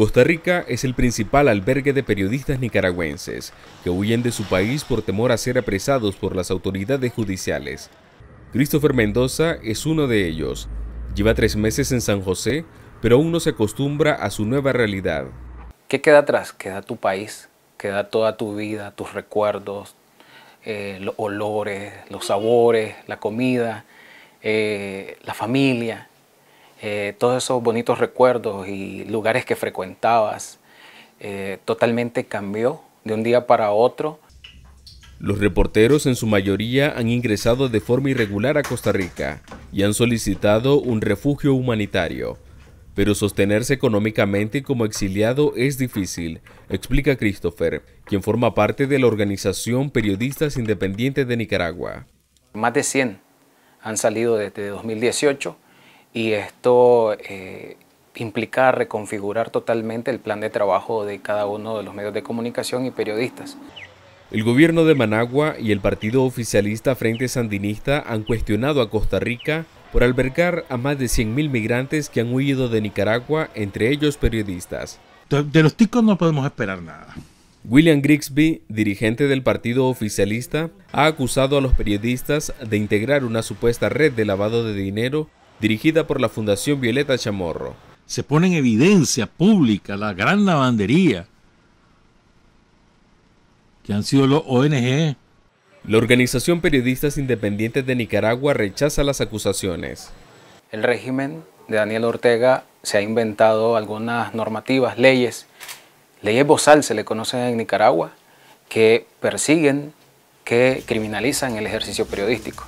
Costa Rica es el principal albergue de periodistas nicaragüenses que huyen de su país por temor a ser apresados por las autoridades judiciales. Christopher Mendoza es uno de ellos. Lleva tres meses en San José, pero aún no se acostumbra a su nueva realidad. ¿Qué queda atrás? Queda tu país, queda toda tu vida, tus recuerdos, eh, los olores, los sabores, la comida, eh, la familia. Eh, todos esos bonitos recuerdos y lugares que frecuentabas, eh, totalmente cambió de un día para otro. Los reporteros en su mayoría han ingresado de forma irregular a Costa Rica y han solicitado un refugio humanitario. Pero sostenerse económicamente como exiliado es difícil, explica Christopher, quien forma parte de la organización Periodistas Independientes de Nicaragua. Más de 100 han salido desde 2018 y esto eh, implica reconfigurar totalmente el plan de trabajo de cada uno de los medios de comunicación y periodistas. El gobierno de Managua y el partido oficialista Frente Sandinista han cuestionado a Costa Rica por albergar a más de 100.000 migrantes que han huido de Nicaragua, entre ellos periodistas. De los ticos no podemos esperar nada. William Grigsby, dirigente del partido oficialista, ha acusado a los periodistas de integrar una supuesta red de lavado de dinero dirigida por la Fundación Violeta Chamorro. Se pone en evidencia pública la gran lavandería que han sido los ONG. La organización Periodistas Independientes de Nicaragua rechaza las acusaciones. El régimen de Daniel Ortega se ha inventado algunas normativas, leyes, leyes bozal se le conocen en Nicaragua, que persiguen, que criminalizan el ejercicio periodístico.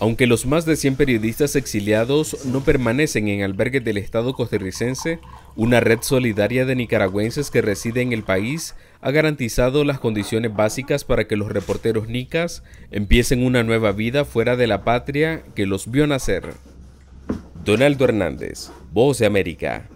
Aunque los más de 100 periodistas exiliados no permanecen en albergues del Estado costarricense, una red solidaria de nicaragüenses que reside en el país ha garantizado las condiciones básicas para que los reporteros nicas empiecen una nueva vida fuera de la patria que los vio nacer. Donaldo Hernández, Voz de América.